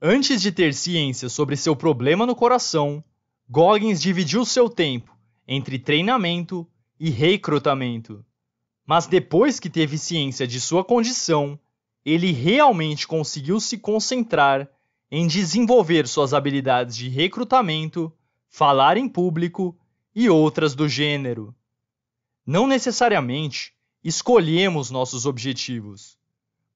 Antes de ter ciência sobre seu problema no coração, Goggins dividiu seu tempo entre treinamento e recrutamento. Mas depois que teve ciência de sua condição, ele realmente conseguiu se concentrar em desenvolver suas habilidades de recrutamento, falar em público e outras do gênero. Não necessariamente escolhemos nossos objetivos.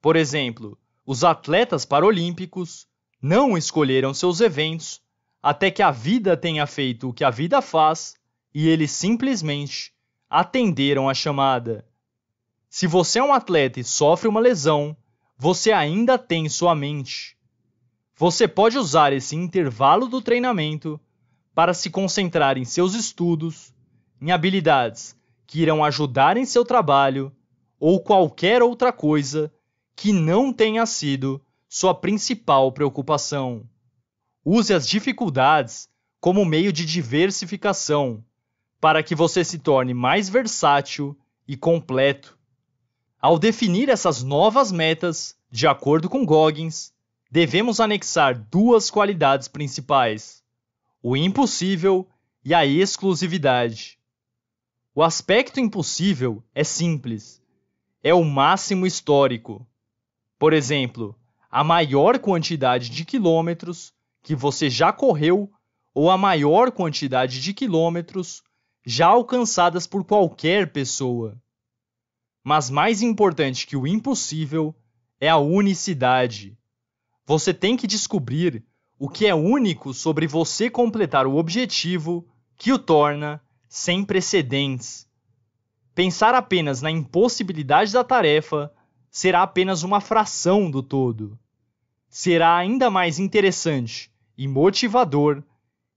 Por exemplo, os atletas paralímpicos não escolheram seus eventos até que a vida tenha feito o que a vida faz e eles simplesmente atenderam a chamada. Se você é um atleta e sofre uma lesão, você ainda tem sua mente. Você pode usar esse intervalo do treinamento para se concentrar em seus estudos, em habilidades que irão ajudar em seu trabalho ou qualquer outra coisa que não tenha sido sua principal preocupação. Use as dificuldades como meio de diversificação para que você se torne mais versátil e completo. Ao definir essas novas metas, de acordo com Goggins, devemos anexar duas qualidades principais: o impossível e a exclusividade. O aspecto impossível é simples, é o máximo histórico. Por exemplo, a maior quantidade de quilômetros que você já correu ou a maior quantidade de quilômetros já alcançadas por qualquer pessoa. Mas mais importante que o impossível é a unicidade. Você tem que descobrir o que é único sobre você completar o objetivo que o torna sem precedentes. Pensar apenas na impossibilidade da tarefa será apenas uma fração do todo será ainda mais interessante e motivador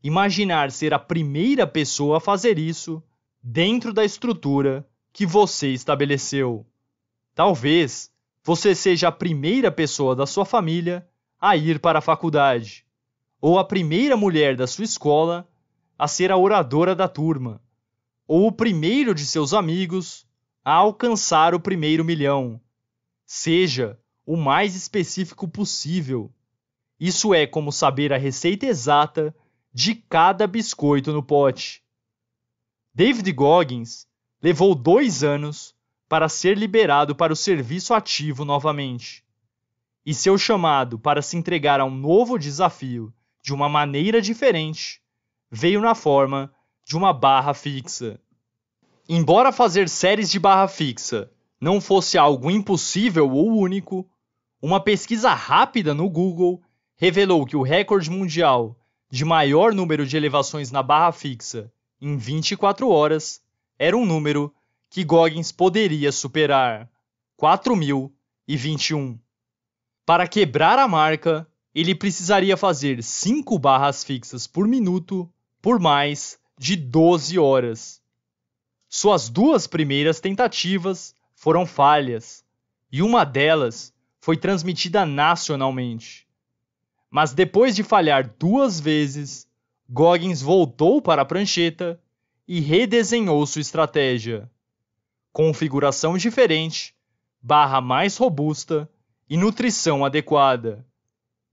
imaginar ser a primeira pessoa a fazer isso dentro da estrutura que você estabeleceu. Talvez você seja a primeira pessoa da sua família a ir para a faculdade, ou a primeira mulher da sua escola a ser a oradora da turma, ou o primeiro de seus amigos a alcançar o primeiro milhão. Seja o mais específico possível. Isso é como saber a receita exata de cada biscoito no pote. David Goggins levou dois anos para ser liberado para o serviço ativo novamente. E seu chamado para se entregar a um novo desafio de uma maneira diferente veio na forma de uma barra fixa. Embora fazer séries de barra fixa não fosse algo impossível ou único, uma pesquisa rápida no Google revelou que o recorde mundial de maior número de elevações na barra fixa em 24 horas era um número que Goggins poderia superar: 4.021. Para quebrar a marca, ele precisaria fazer 5 barras fixas por minuto por mais de 12 horas. Suas duas primeiras tentativas foram falhas, e uma delas foi transmitida nacionalmente. Mas depois de falhar duas vezes, Goggins voltou para a prancheta e redesenhou sua estratégia. Configuração diferente, barra mais robusta e nutrição adequada.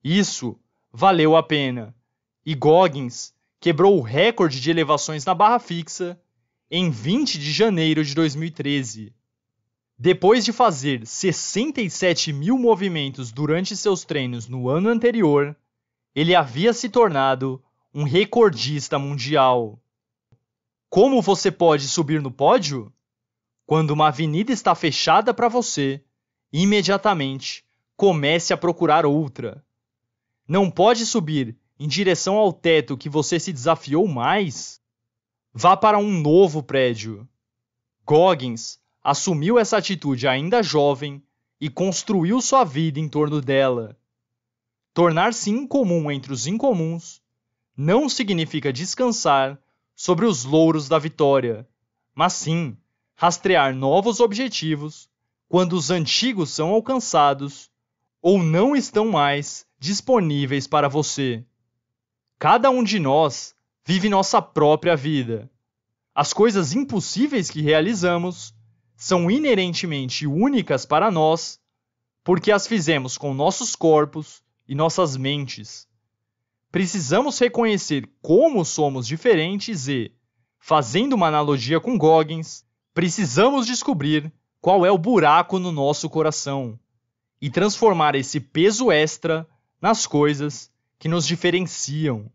Isso valeu a pena, e Goggins quebrou o recorde de elevações na barra fixa em 20 de janeiro de 2013. Depois de fazer 67 mil movimentos durante seus treinos no ano anterior, ele havia se tornado um recordista mundial. Como você pode subir no pódio? Quando uma avenida está fechada para você, imediatamente comece a procurar outra. Não pode subir em direção ao teto que você se desafiou mais? Vá para um novo prédio. Goggins assumiu essa atitude ainda jovem e construiu sua vida em torno dela. Tornar-se incomum entre os incomuns não significa descansar sobre os louros da vitória, mas sim rastrear novos objetivos quando os antigos são alcançados ou não estão mais disponíveis para você. Cada um de nós vive nossa própria vida. As coisas impossíveis que realizamos são inerentemente únicas para nós, porque as fizemos com nossos corpos e nossas mentes. Precisamos reconhecer como somos diferentes e, fazendo uma analogia com Goggins, precisamos descobrir qual é o buraco no nosso coração e transformar esse peso extra nas coisas que nos diferenciam.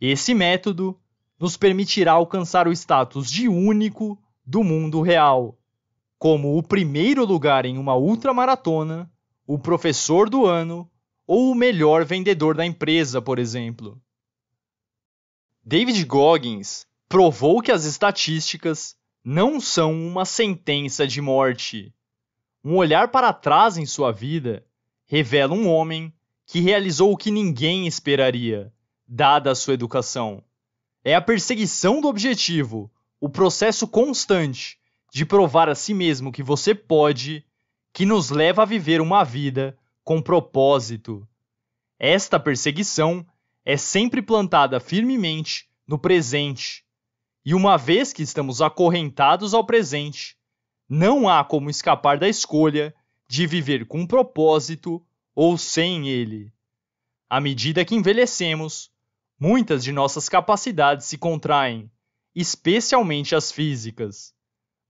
Esse método nos permitirá alcançar o status de único do mundo real como o primeiro lugar em uma ultramaratona, o professor do ano ou o melhor vendedor da empresa, por exemplo. David Goggins provou que as estatísticas não são uma sentença de morte. Um olhar para trás em sua vida revela um homem que realizou o que ninguém esperaria, dada a sua educação. É a perseguição do objetivo, o processo constante, de provar a si mesmo que você pode, que nos leva a viver uma vida com propósito. Esta perseguição é sempre plantada firmemente no presente. E uma vez que estamos acorrentados ao presente, não há como escapar da escolha de viver com propósito ou sem ele. À medida que envelhecemos, muitas de nossas capacidades se contraem, especialmente as físicas.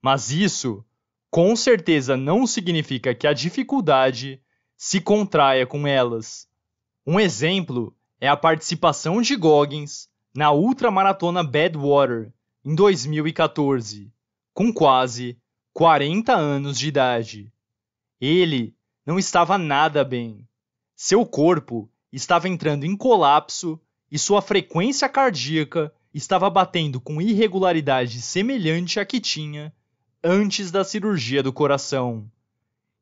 Mas isso, com certeza, não significa que a dificuldade se contraia com elas. Um exemplo é a participação de Goggins na ultramaratona Badwater em 2014, com quase 40 anos de idade. Ele não estava nada bem. Seu corpo estava entrando em colapso e sua frequência cardíaca estava batendo com irregularidade semelhante à que tinha antes da cirurgia do coração.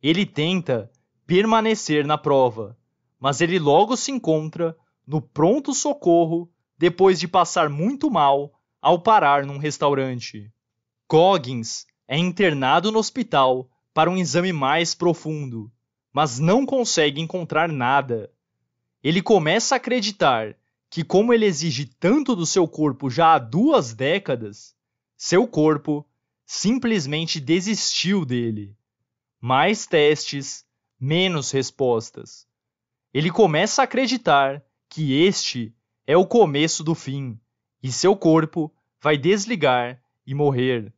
Ele tenta permanecer na prova, mas ele logo se encontra no pronto-socorro depois de passar muito mal ao parar num restaurante. Coggins é internado no hospital para um exame mais profundo, mas não consegue encontrar nada. Ele começa a acreditar que, como ele exige tanto do seu corpo já há duas décadas, seu corpo simplesmente desistiu dele. Mais testes, menos respostas. Ele começa a acreditar que este é o começo do fim e seu corpo vai desligar e morrer.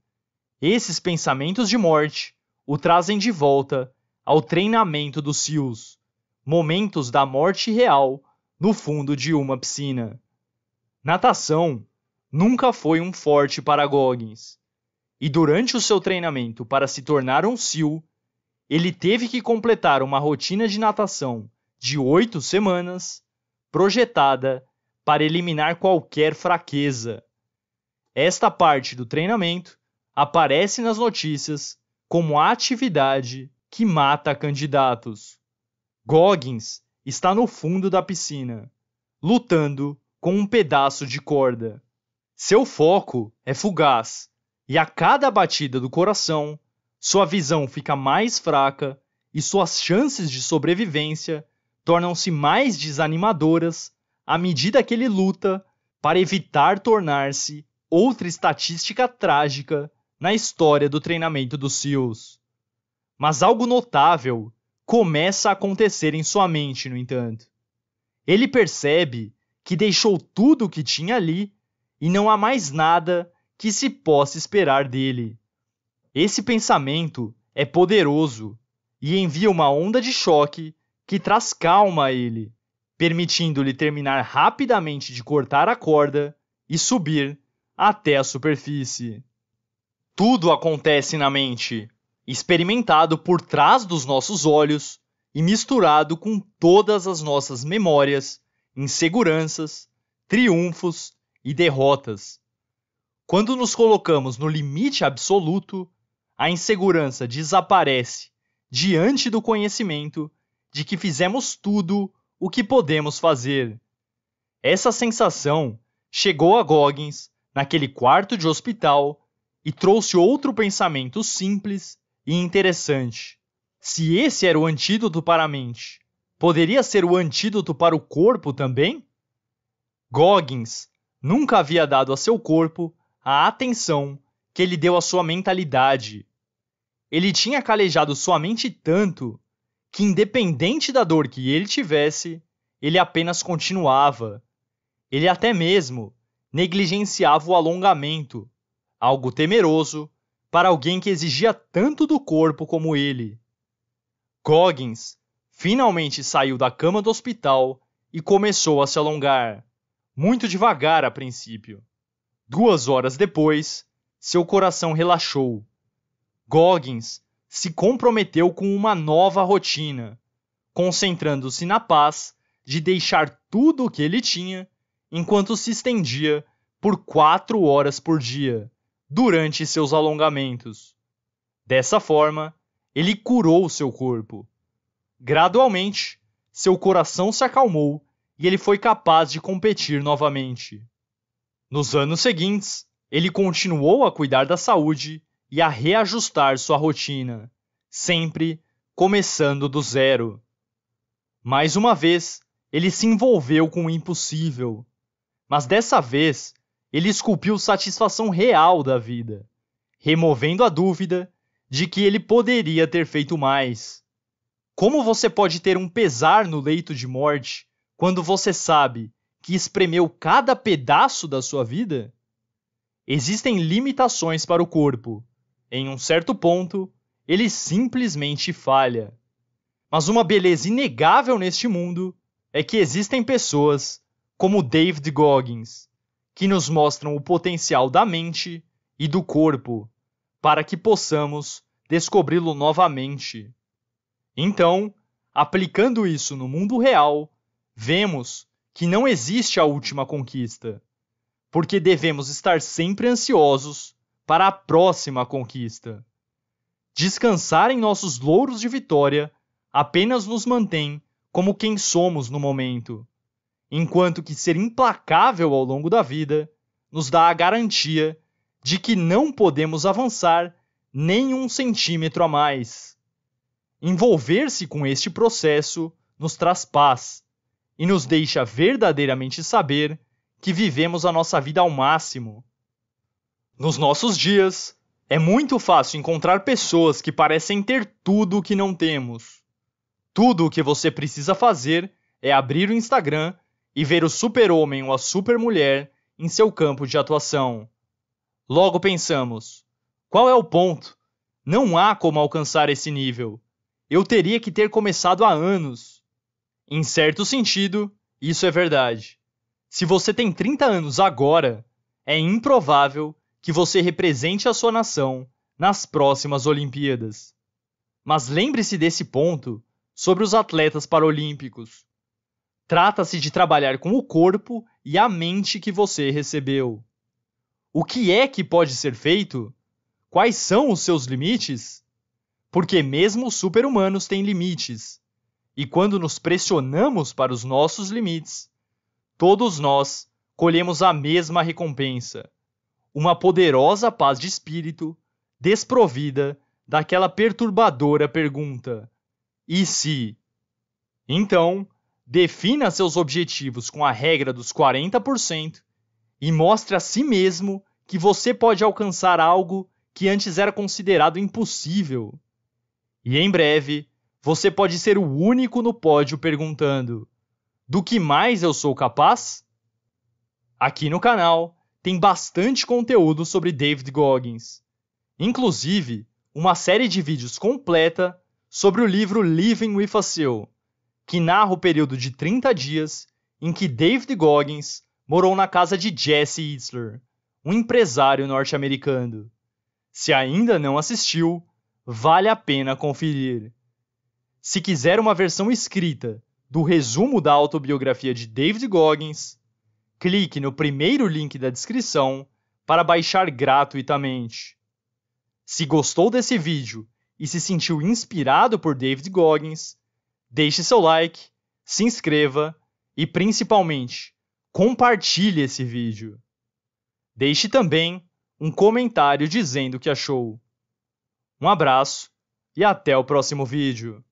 Esses pensamentos de morte o trazem de volta ao treinamento dos SEALs, momentos da morte real no fundo de uma piscina. Natação nunca foi um forte para Goggins, e durante o seu treinamento para se tornar um SEAL, ele teve que completar uma rotina de natação de oito semanas, projetada para eliminar qualquer fraqueza. Esta parte do treinamento aparece nas notícias como a atividade que mata candidatos. Goggins está no fundo da piscina, lutando com um pedaço de corda. Seu foco é fugaz e a cada batida do coração, sua visão fica mais fraca e suas chances de sobrevivência tornam-se mais desanimadoras à medida que ele luta para evitar tornar-se outra estatística trágica na história do treinamento dos SEALs. Mas algo notável começa a acontecer em sua mente, no entanto. Ele percebe que deixou tudo o que tinha ali e não há mais nada que se possa esperar dele. Esse pensamento é poderoso e envia uma onda de choque que traz calma a ele, permitindo-lhe terminar rapidamente de cortar a corda e subir até a superfície. Tudo acontece na mente, experimentado por trás dos nossos olhos e misturado com todas as nossas memórias, inseguranças, triunfos e derrotas, quando nos colocamos no limite absoluto, a insegurança desaparece diante do conhecimento de que fizemos tudo o que podemos fazer. Essa sensação chegou a Goggins naquele quarto de hospital e trouxe outro pensamento simples e interessante. Se esse era o antídoto para a mente, poderia ser o antídoto para o corpo também? Goggins nunca havia dado a seu corpo a atenção que ele deu à sua mentalidade. Ele tinha calejado sua mente tanto que, independente da dor que ele tivesse, ele apenas continuava. Ele até mesmo negligenciava o alongamento, algo temeroso para alguém que exigia tanto do corpo como ele. Coggins finalmente saiu da cama do hospital e começou a se alongar, muito devagar a princípio. Duas horas depois, seu coração relaxou. Goggins se comprometeu com uma nova rotina, concentrando-se na paz de deixar tudo o que ele tinha enquanto se estendia por quatro horas por dia durante seus alongamentos. Dessa forma, ele curou seu corpo. Gradualmente, seu coração se acalmou e ele foi capaz de competir novamente. Nos anos seguintes, ele continuou a cuidar da saúde e a reajustar sua rotina, sempre começando do zero. Mais uma vez, ele se envolveu com o impossível, mas dessa vez ele esculpiu satisfação real da vida, removendo a dúvida de que ele poderia ter feito mais. Como você pode ter um pesar no leito de morte quando você sabe que espremeu cada pedaço da sua vida, existem limitações para o corpo. Em um certo ponto, ele simplesmente falha. Mas uma beleza inegável neste mundo é que existem pessoas como David Goggins, que nos mostram o potencial da mente e do corpo para que possamos descobri-lo novamente. Então, aplicando isso no mundo real, vemos que não existe a última conquista, porque devemos estar sempre ansiosos para a próxima conquista. Descansar em nossos louros de vitória apenas nos mantém como quem somos no momento, enquanto que ser implacável ao longo da vida nos dá a garantia de que não podemos avançar nem um centímetro a mais. Envolver-se com este processo nos traz paz e nos deixa verdadeiramente saber que vivemos a nossa vida ao máximo. Nos nossos dias, é muito fácil encontrar pessoas que parecem ter tudo o que não temos. Tudo o que você precisa fazer é abrir o Instagram e ver o super-homem ou a super-mulher em seu campo de atuação. Logo pensamos: qual é o ponto? Não há como alcançar esse nível. Eu teria que ter começado há anos. Em certo sentido, isso é verdade. Se você tem 30 anos agora, é improvável que você represente a sua nação nas próximas Olimpíadas. Mas lembre-se desse ponto sobre os atletas paralímpicos. Trata-se de trabalhar com o corpo e a mente que você recebeu. O que é que pode ser feito? Quais são os seus limites? Porque mesmo super-humanos têm limites, e quando nos pressionamos para os nossos limites, todos nós colhemos a mesma recompensa: uma poderosa paz de espírito desprovida daquela perturbadora pergunta: e se? Então, defina seus objetivos com a regra dos 40% e mostre a si mesmo que você pode alcançar algo que antes era considerado impossível. E em breve, você pode ser o único no pódio perguntando: do que mais eu sou capaz? Aqui no canal tem bastante conteúdo sobre David Goggins. Inclusive, uma série de vídeos completa sobre o livro Living with a Seal, que narra o período de 30 dias em que David Goggins morou na casa de Jesse Itzler, um empresário norte-americano. Se ainda não assistiu, vale a pena conferir. Se quiser uma versão escrita do resumo da autobiografia de David Goggins, clique no primeiro link da descrição para baixar gratuitamente. Se gostou desse vídeo e se sentiu inspirado por David Goggins, deixe seu like, se inscreva e principalmente compartilhe esse vídeo. Deixe também um comentário dizendo o que achou. Um abraço e até o próximo vídeo.